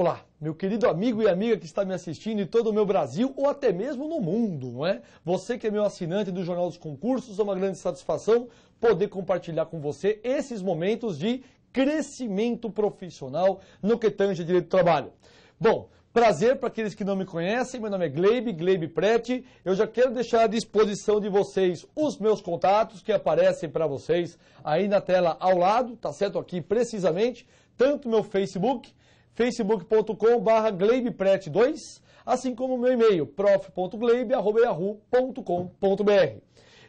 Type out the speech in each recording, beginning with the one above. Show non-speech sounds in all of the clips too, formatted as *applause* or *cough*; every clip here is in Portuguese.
Olá, meu querido amigo e amiga que está me assistindo em todo o meu Brasil ou até mesmo no mundo, não é? Você que é meu assinante do Jornal dos Concursos, é uma grande satisfação poder compartilhar com você esses momentos de crescimento profissional no que tange direito do trabalho. Bom, prazer para aqueles que não me conhecem, meu nome é Gleibe, Gleibe Prete. Eu já quero deixar à disposição de vocês os meus contatos que aparecem para vocês aí na tela ao lado, tá certo? Aqui precisamente, tanto meu Facebook facebook.com.br gleibpret2, assim como o meu e-mail, prof.gleib.com.br.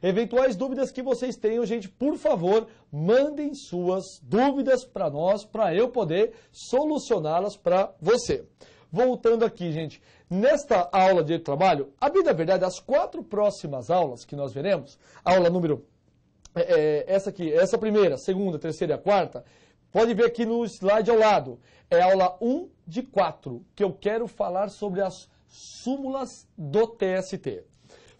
Eventuais dúvidas que vocês tenham, gente, por favor, mandem suas dúvidas para nós, para eu poder solucioná-las para você. Voltando aqui, gente, nesta aula de trabalho, a vida é verdade, as quatro próximas aulas que nós veremos, aula número, é, é, essa aqui, essa primeira, segunda, terceira e a quarta, pode ver aqui no slide ao lado. É aula 1 de 4, que eu quero falar sobre as súmulas do TST.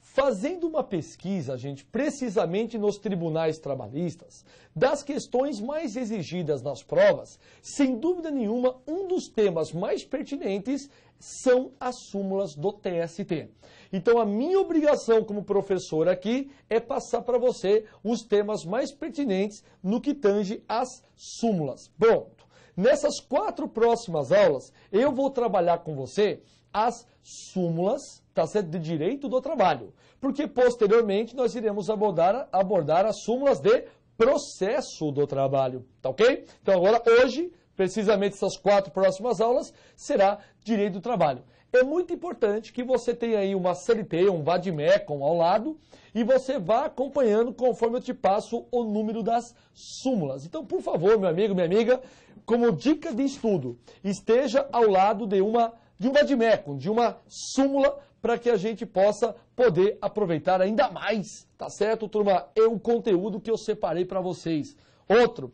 Fazendo uma pesquisa, gente, precisamente nos tribunais trabalhistas, das questões mais exigidas nas provas, sem dúvida nenhuma, um dos temas mais pertinentes são as súmulas do TST. Então, a minha obrigação como professor aqui é passar para você os temas mais pertinentes no que tange às súmulas. Pronto. Nessas quatro próximas aulas, eu vou trabalhar com você as súmulas tá certo? de direito do trabalho. Porque posteriormente nós iremos abordar, abordar as súmulas de processo do trabalho. Tá ok? Então agora, hoje, precisamente essas quatro próximas aulas, será direito do trabalho. É muito importante que você tenha aí uma CLT, um VADMECOM ao lado, e você vá acompanhando conforme eu te passo o número das súmulas. Então, por favor, meu amigo, minha amiga, como dica de estudo, esteja ao lado de uma de uma Admecum, de uma súmula para que a gente possa poder aproveitar ainda mais, tá certo, turma? É o conteúdo que eu separei para vocês. Outro,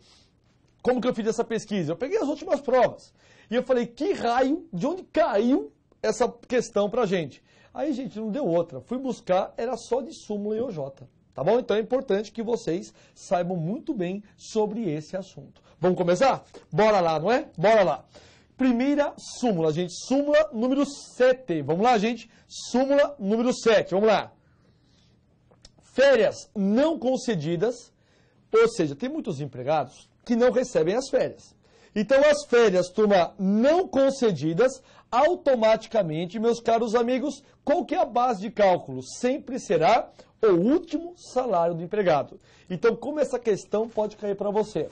como que eu fiz essa pesquisa? Eu peguei as últimas provas e eu falei, que raio, de onde caiu essa questão para gente? Aí, gente, não deu outra. Fui buscar, era só de súmula e OJ. Tá bom? Então é importante que vocês saibam muito bem sobre esse assunto. Vamos começar? Bora lá, não é? Bora lá. Primeira súmula, gente. Súmula número 7. Vamos lá, gente. Súmula número 7. Vamos lá. Férias não concedidas, ou seja, tem muitos empregados que não recebem as férias. Então, as férias, turma, não concedidas, automaticamente, meus caros amigos, qual que é a base de cálculo? Sempre será o último salário do empregado. Então, como essa questão pode cair para você?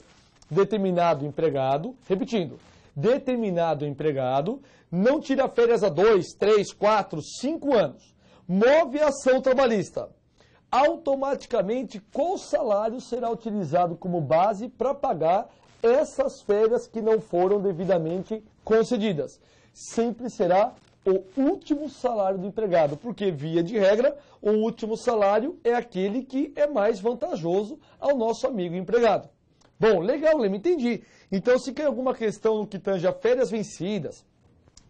Determinado empregado, repetindo, determinado empregado não tira férias há dois, três, quatro, cinco anos. Move a ação trabalhista. Automaticamente, qual salário será utilizado como base para pagar essas férias que não foram devidamente concedidas? Sempre será o último salário do empregado, porque, via de regra, o último salário é aquele que é mais vantajoso ao nosso amigo empregado. Bom, legal, Leme, entendi. Então, se tem alguma questão no que tange a férias vencidas,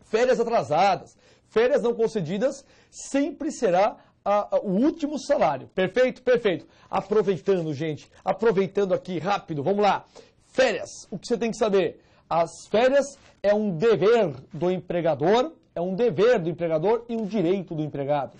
férias atrasadas, férias não concedidas, sempre será a, a, o último salário. Perfeito? Perfeito. Aproveitando, gente, aproveitando aqui rápido, vamos lá. Férias, o que você tem que saber? As férias é um dever do empregador é um dever do empregador e um direito do empregado.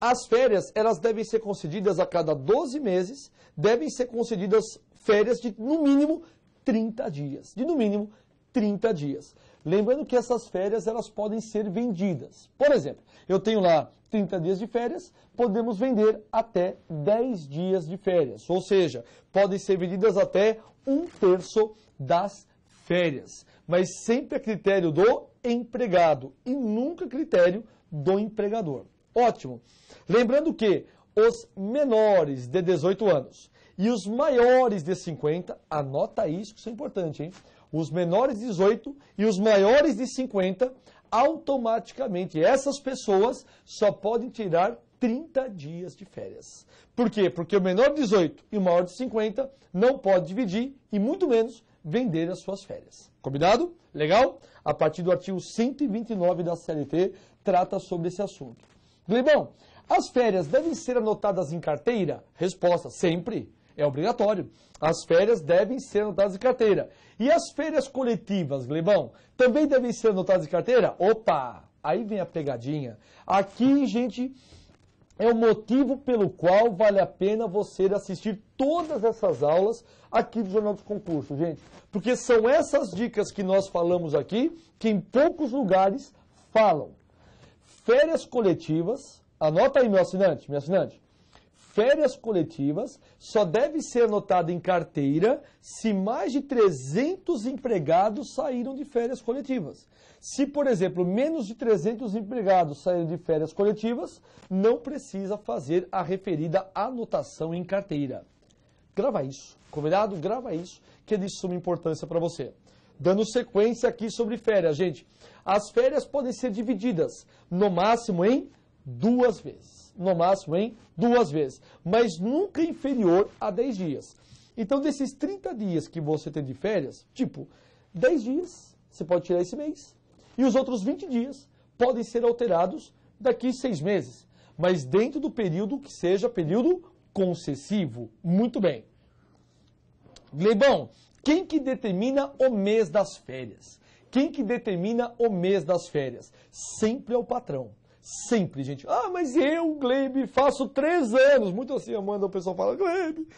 As férias, elas devem ser concedidas a cada 12 meses, devem ser concedidas férias de no mínimo 30 dias. De no mínimo 30 dias. Lembrando que essas férias elas podem ser vendidas. Por exemplo, eu tenho lá 30 dias de férias, podemos vender até 10 dias de férias. Ou seja, podem ser vendidas até um terço das férias mas sempre a critério do empregado e nunca critério do empregador. Ótimo. Lembrando que os menores de 18 anos e os maiores de 50, anota isso que isso é importante, hein? Os menores de 18 e os maiores de 50, automaticamente essas pessoas só podem tirar 30 dias de férias. Por quê? Porque o menor de 18 e o maior de 50 não pode dividir e muito menos vender as suas férias. Combinado? Legal? A partir do artigo 129 da CLT trata sobre esse assunto. Glebão, as férias devem ser anotadas em carteira? Resposta: sempre. É obrigatório. As férias devem ser anotadas em carteira. E as férias coletivas, Glebão, também devem ser anotadas em carteira? Opa! Aí vem a pegadinha. Aqui, gente, é o motivo pelo qual vale a pena você assistir todas essas aulas aqui do Jornal dos Concurso, gente. Porque são essas dicas que nós falamos aqui que em poucos lugares falam. Férias coletivas, anota aí, meu assinante, meu assinante férias coletivas só deve ser anotada em carteira se mais de 300 empregados saíram de férias coletivas. Se, por exemplo, menos de 300 empregados saíram de férias coletivas, não precisa fazer a referida anotação em carteira. Grava isso, combinado? Grava isso, que é de suma importância para você. Dando sequência aqui sobre férias, gente. As férias podem ser divididas, no máximo, em duas vezes no máximo em duas vezes, mas nunca inferior a 10 dias. Então, desses 30 dias que você tem de férias, tipo, 10 dias você pode tirar esse mês, e os outros 20 dias podem ser alterados daqui seis meses, mas dentro do período que seja período concessivo. Muito bem. Leibão, quem que determina o mês das férias? Quem que determina o mês das férias? Sempre é o patrão. Sempre, gente. Ah, mas eu, Glebe, faço três anos. Muito assim, Amanda, o pessoal fala, Glebe,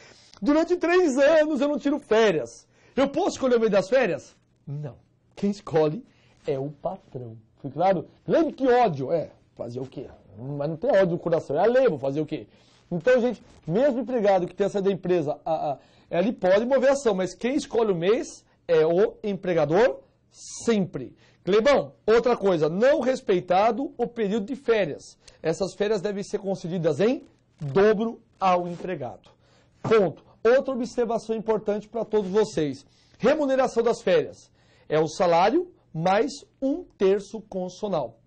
durante três anos eu não tiro férias. Eu posso escolher o meio das férias? Não. Quem escolhe é o patrão. Foi claro? Glebe, que ódio. É, fazer o quê? Mas não tem ódio no coração. É a lei, vou fazer o quê? Então, gente, mesmo empregado que tenha saído da empresa, a, a, ele pode mover a ação, mas quem escolhe o mês é o empregador sempre. Clebão, outra coisa, não respeitado o período de férias. Essas férias devem ser concedidas em dobro ao empregado. Ponto. Outra observação importante para todos vocês. Remuneração das férias. É o salário mais um terço constitucional.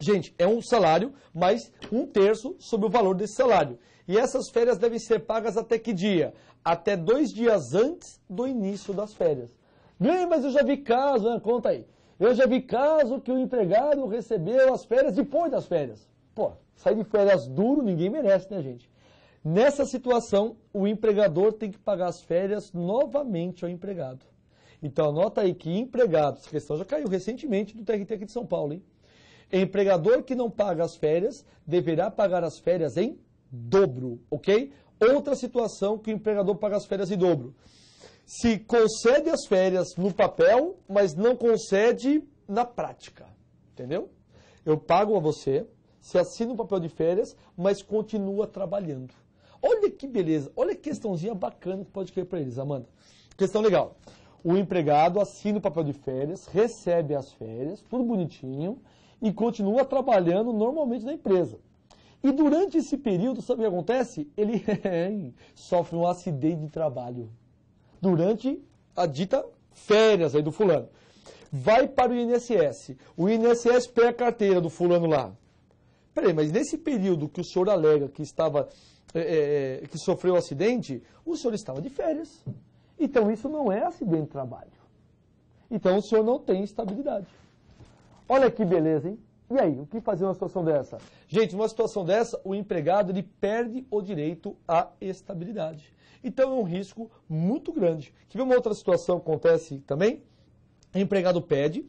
Gente, é um salário mais um terço sobre o valor desse salário. E essas férias devem ser pagas até que dia? Até dois dias antes do início das férias. Bem, mas eu já vi caso, né? conta aí. Eu já vi caso que o empregado recebeu as férias depois das férias. Pô, sair de férias duro ninguém merece, né, gente? Nessa situação, o empregador tem que pagar as férias novamente ao empregado. Então, anota aí que empregado, essa questão já caiu recentemente do TRT aqui de São Paulo, hein? Empregador que não paga as férias deverá pagar as férias em dobro, ok? Outra situação que o empregador paga as férias em dobro se concede as férias no papel, mas não concede na prática. Entendeu? Eu pago a você, você assina o um papel de férias, mas continua trabalhando. Olha que beleza, olha que questãozinha bacana que pode cair para eles, Amanda. Questão legal. O empregado assina o papel de férias, recebe as férias, tudo bonitinho, e continua trabalhando normalmente na empresa. E durante esse período, sabe o que acontece? Ele *laughs* sofre um acidente de trabalho durante a dita férias aí do fulano. Vai para o INSS. O INSS pega a carteira do fulano lá. Peraí, mas nesse período que o senhor alega que estava é, é, é, que sofreu um acidente, o senhor estava de férias. Então isso não é acidente de trabalho. Então o senhor não tem estabilidade. Olha que beleza, hein? E aí, o que fazer numa situação dessa? Gente, numa situação dessa, o empregado ele perde o direito à estabilidade. Então é um risco muito grande. Que uma outra situação acontece também? O empregado pede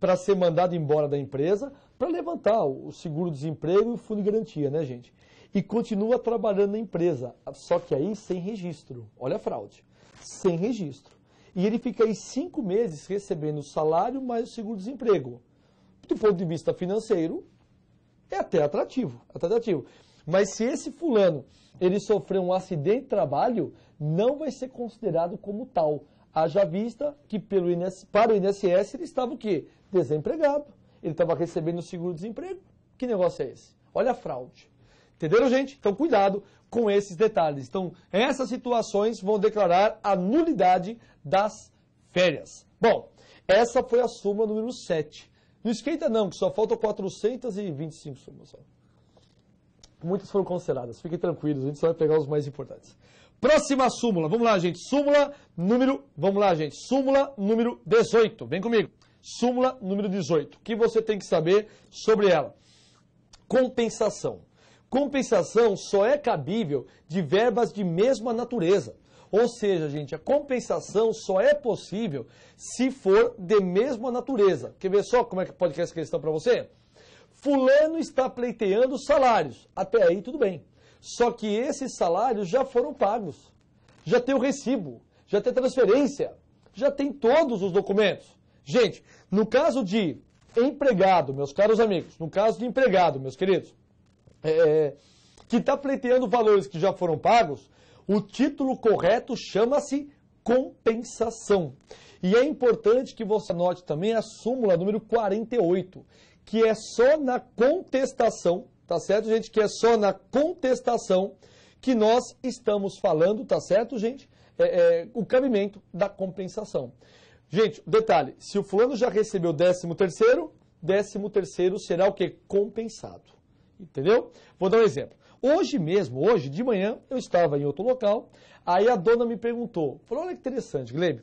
para ser mandado embora da empresa para levantar o seguro-desemprego e o fundo de garantia, né, gente? E continua trabalhando na empresa, só que aí sem registro. Olha a fraude. Sem registro. E ele fica aí cinco meses recebendo o salário mais o seguro-desemprego. Do ponto de vista financeiro, é até atrativo. Até atrativo. Mas se esse fulano ele sofreu um acidente de trabalho, não vai ser considerado como tal. Haja vista que pelo INSS, para o INSS ele estava o quê? Desempregado. Ele estava recebendo seguro-desemprego. Que negócio é esse? Olha a fraude. Entenderam, gente? Então, cuidado com esses detalhes. Então, essas situações vão declarar a nulidade das férias. Bom, essa foi a súmula número 7. Não esquenta não, que só faltam 425 súmulas. Muitas foram canceladas. Fiquem tranquilos, a gente só vai pegar os mais importantes. Próxima súmula. Vamos lá, gente. Súmula número. Vamos lá, gente. Súmula número 18. Vem comigo. Súmula número 18. O que você tem que saber sobre ela? Compensação. Compensação só é cabível de verbas de mesma natureza. Ou seja, gente, a compensação só é possível se for de mesma natureza. Quer ver só como é que pode ser essa questão para você? Fulano está pleiteando salários. Até aí tudo bem. Só que esses salários já foram pagos. Já tem o recibo, já tem transferência, já tem todos os documentos. Gente, no caso de empregado, meus caros amigos, no caso de empregado, meus queridos, é, é que está pleiteando valores que já foram pagos, o título correto chama-se compensação. E é importante que você note também a súmula número 48 que é só na contestação, tá certo, gente? Que é só na contestação que nós estamos falando, tá certo, gente? É, é, o cabimento da compensação. Gente, detalhe, se o fulano já recebeu 13 terceiro, 13 terceiro será o que? Compensado. Entendeu? Vou dar um exemplo. Hoje mesmo, hoje de manhã, eu estava em outro local, aí a dona me perguntou, falou, olha que interessante, Glebe,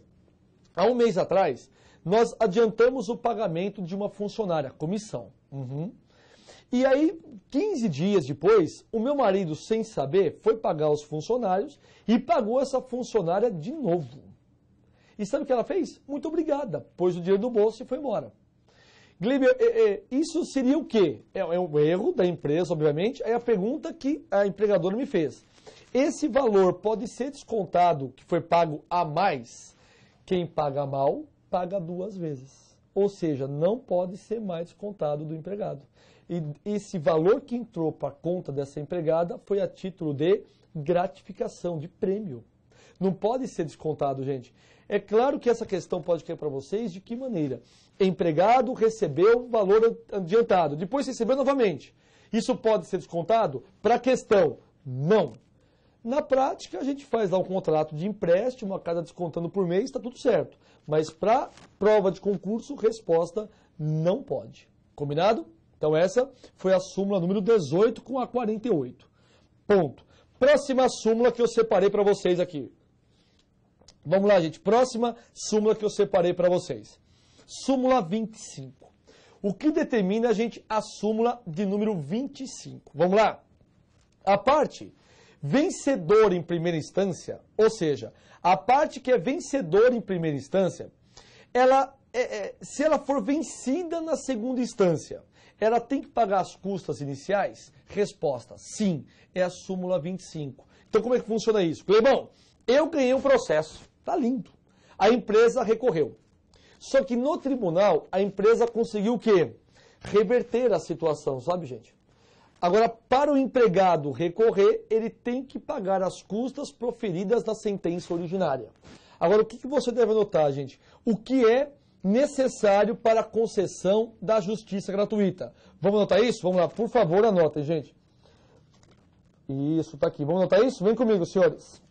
há um mês atrás, nós adiantamos o pagamento de uma funcionária, comissão. Uhum. E aí, 15 dias depois, o meu marido, sem saber, foi pagar os funcionários e pagou essa funcionária de novo. E sabe o que ela fez? Muito obrigada. Pôs o dinheiro no bolso e foi embora. Gleiber, é, é, isso seria o quê? É, é um erro da empresa, obviamente. É a pergunta que a empregadora me fez. Esse valor pode ser descontado, que foi pago a mais, quem paga mal, paga duas vezes. Ou seja, não pode ser mais descontado do empregado. E esse valor que entrou para a conta dessa empregada foi a título de gratificação, de prêmio. Não pode ser descontado, gente. É claro que essa questão pode cair para vocês de que maneira. Empregado recebeu valor adiantado, depois recebeu novamente. Isso pode ser descontado? Para a questão, não. Na prática, a gente faz lá um contrato de empréstimo, a cada descontando por mês, está tudo certo. Mas para prova de concurso, resposta não pode. Combinado? Então essa foi a súmula número 18 com a 48. Ponto. Próxima súmula que eu separei para vocês aqui. Vamos lá, gente. Próxima súmula que eu separei para vocês. Súmula 25. O que determina, a gente, a súmula de número 25? Vamos lá. A parte vencedor em primeira instância, ou seja, a parte que é vencedor em primeira instância, ela, é, é, se ela for vencida na segunda instância, ela tem que pagar as custas iniciais? Resposta: sim, é a súmula 25. Então, como é que funciona isso? Clebão, eu ganhei um processo, tá lindo. A empresa recorreu. Só que no tribunal, a empresa conseguiu o quê? Reverter a situação, sabe, gente? Agora, para o empregado recorrer, ele tem que pagar as custas proferidas da sentença originária. Agora, o que você deve anotar, gente? O que é necessário para a concessão da justiça gratuita? Vamos anotar isso? Vamos lá, por favor, anotem, gente. Isso, está aqui. Vamos anotar isso? Vem comigo, senhores.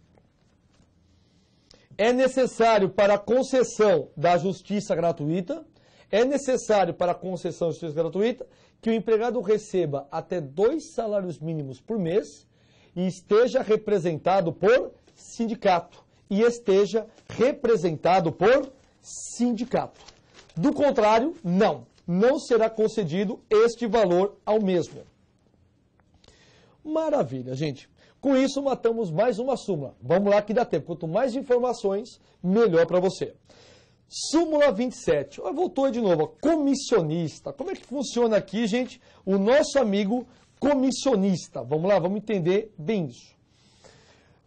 É necessário para a concessão da justiça gratuita, é necessário para a concessão de justiça gratuita que o empregado receba até dois salários mínimos por mês e esteja representado por sindicato. E esteja representado por sindicato. Do contrário, não. Não será concedido este valor ao mesmo. Maravilha, gente. Com isso, matamos mais uma súmula. Vamos lá que dá tempo. Quanto mais informações, melhor para você. Súmula 27. Oh, voltou de novo. Comissionista. Como é que funciona aqui, gente? O nosso amigo comissionista. Vamos lá, vamos entender bem isso.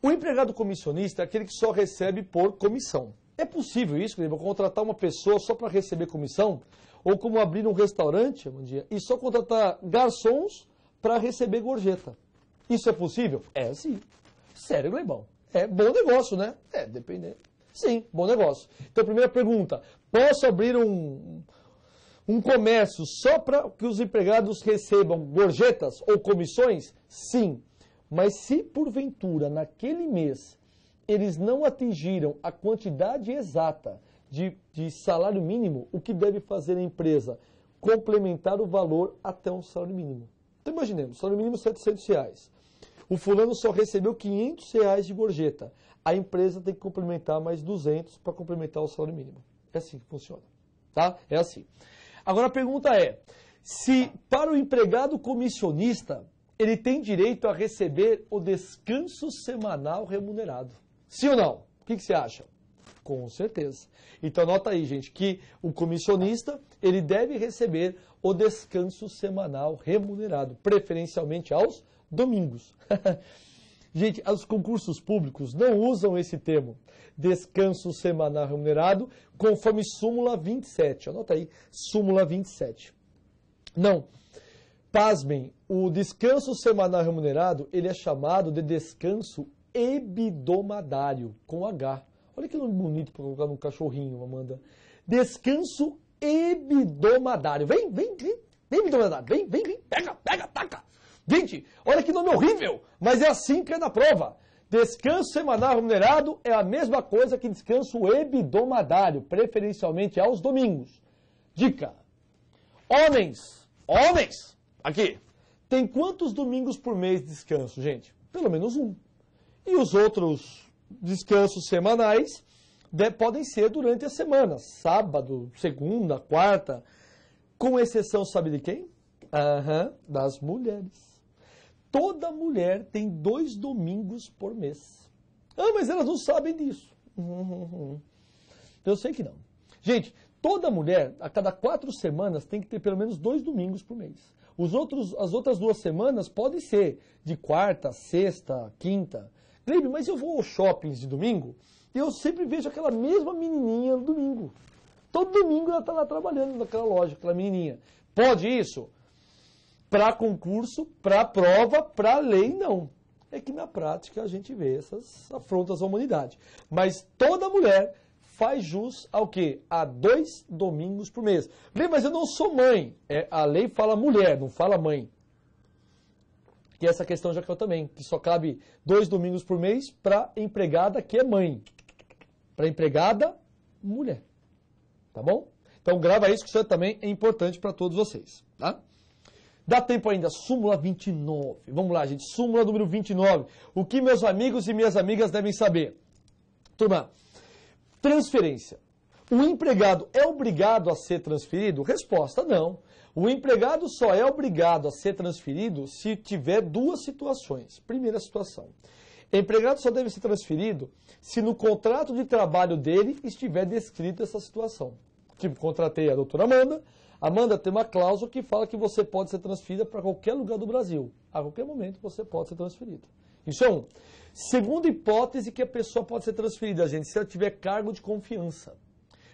O empregado comissionista é aquele que só recebe por comissão. É possível isso, Cleiton? Contratar uma pessoa só para receber comissão? Ou como abrir um restaurante um dia e só contratar garçons para receber gorjeta? Isso é possível? É sim. Sério, Cleibão. É bom negócio, né? É, dependendo. Sim, bom negócio. Então, primeira pergunta: posso abrir um, um comércio só para que os empregados recebam gorjetas ou comissões? Sim. Mas se porventura naquele mês eles não atingiram a quantidade exata de, de salário mínimo, o que deve fazer a empresa? Complementar o valor até um salário mínimo. Então imaginemos, salário mínimo R$ 700. Reais. O fulano só recebeu 500 reais de gorjeta a empresa tem que complementar mais 200 para complementar o salário mínimo. É assim que funciona. Tá? É assim. Agora a pergunta é: se para o empregado comissionista ele tem direito a receber o descanso semanal remunerado? Sim ou não? O que, que você acha? Com certeza. Então nota aí, gente, que o comissionista ele deve receber o descanso semanal remunerado, preferencialmente aos domingos. *laughs* Gente, os concursos públicos não usam esse termo, descanso semanal remunerado, conforme súmula 27. Anota aí, súmula 27. Não. Pasmem, o descanso semanal remunerado, ele é chamado de descanso hebdomadário, com H. Olha que nome bonito para colocar no cachorrinho, Amanda. Descanso hebdomadário. Vem, vem, vem. Vem, hebdomadário. Vem, vem, vem. Pega, pega, taca. 20. Olha que nome horrível, mas é assim que é na prova. Descanso semanal remunerado é a mesma coisa que descanso hebdomadário, preferencialmente aos domingos. Dica: homens, homens, aqui, tem quantos domingos por mês de descanso, gente? Pelo menos um. E os outros descansos semanais de, podem ser durante a semana, sábado, segunda, quarta, com exceção, sabe de quem? Aham, uhum, das mulheres toda mulher tem dois domingos por mês. Ah, mas elas não sabem disso. *laughs* Eu sei que não. Gente, toda mulher, a cada quatro semanas, tem que ter pelo menos dois domingos por mês. Os outros, as outras duas semanas podem ser de quarta, sexta, quinta. Cleber, mas eu vou aos shoppings de domingo e eu sempre vejo aquela mesma menininha no domingo. Todo domingo ela está lá trabalhando naquela loja, aquela menininha. Pode isso? para concurso, para prova, para lei, não. É que na prática a gente vê essas afrontas à humanidade. Mas toda mulher faz jus ao quê? A dois domingos por mês. Lê, mas eu não sou mãe. É, a lei fala mulher, não fala mãe. E essa questão, já Jaquel, também, que só cabe dois domingos por mês para empregada que é mãe. Para empregada, mulher. Tá bom? Então grava isso que isso também é importante para todos vocês, tá? Dá tempo ainda, súmula 29. Vamos lá, gente, súmula número 29. O que meus amigos e minhas amigas devem saber? Turma, transferência. O empregado é obrigado a ser transferido? Resposta: não. O empregado só é obrigado a ser transferido se tiver duas situações. Primeira situação: empregado só deve ser transferido se no contrato de trabalho dele estiver descrita essa situação tipo, contratei a doutora Amanda. Amanda tem uma cláusula que fala que você pode ser transferida para qualquer lugar do Brasil. A qualquer momento você pode ser transferido. Isso é um. Segunda hipótese que a pessoa pode ser transferida, gente, se ela tiver cargo de confiança.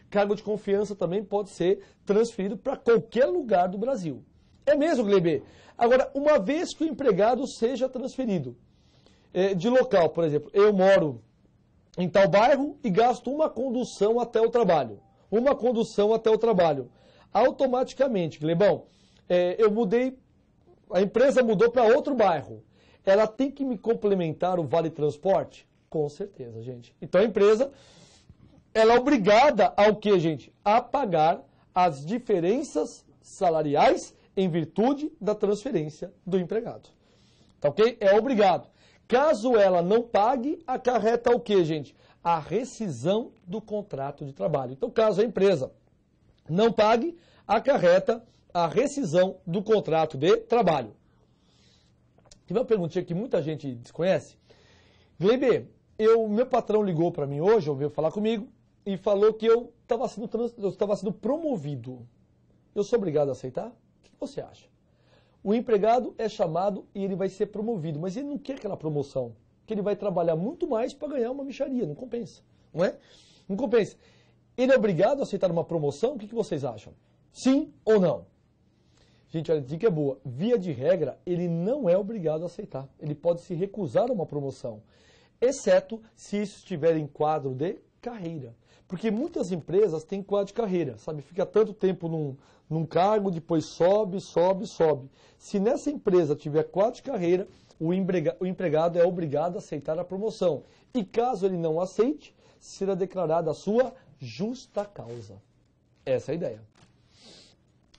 Cargo de confiança também pode ser transferido para qualquer lugar do Brasil. É mesmo, Glebe? Agora, uma vez que o empregado seja transferido é, de local, por exemplo, eu moro em tal bairro e gasto uma condução até o trabalho uma condução até o trabalho. Automaticamente, Glebão, é, eu mudei, a empresa mudou para outro bairro. Ela tem que me complementar o Vale Transporte? Com certeza, gente. Então a empresa, ela é obrigada ao que, gente? A pagar as diferenças salariais em virtude da transferência do empregado. Tá ok? É obrigado. Caso ela não pague, acarreta o que, gente? a rescisão do contrato de trabalho. Então, caso a empresa não pague, acarreta a rescisão do contrato de trabalho. Tem uma perguntinha que muita gente desconhece. Glebe, eu, meu patrão ligou para mim hoje, ouviu falar comigo, e falou que eu estava sendo, sendo promovido. Eu sou obrigado a aceitar? O que você acha? O empregado é chamado e ele vai ser promovido, mas ele não quer aquela promoção que ele vai trabalhar muito mais para ganhar uma micharia. Não compensa, não é? Não compensa. Ele é obrigado a aceitar uma promoção? O que, que vocês acham? Sim ou não? Gente, olha, a dica é boa. Via de regra, ele não é obrigado a aceitar. Ele pode se recusar a uma promoção, exceto se isso estiver em quadro de carreira. Porque muitas empresas têm quadro de carreira, sabe? Fica tanto tempo num, num cargo, depois sobe, sobe, sobe. Se nessa empresa tiver quadro de carreira, o, emprega, o empregado é obrigado a aceitar a promoção. E caso ele não aceite, será declarada a sua justa causa. Essa é a ideia.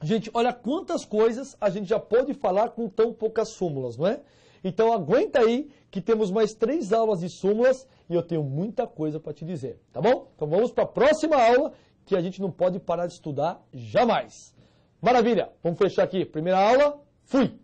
Gente, olha quantas coisas a gente já pode falar com tão poucas súmulas, não é? Então aguenta aí que temos mais três aulas de súmulas e eu tenho muita coisa para te dizer, tá bom? Então vamos para a próxima aula que a gente não pode parar de estudar jamais. Maravilha, vamos fechar aqui. Primeira aula, fui!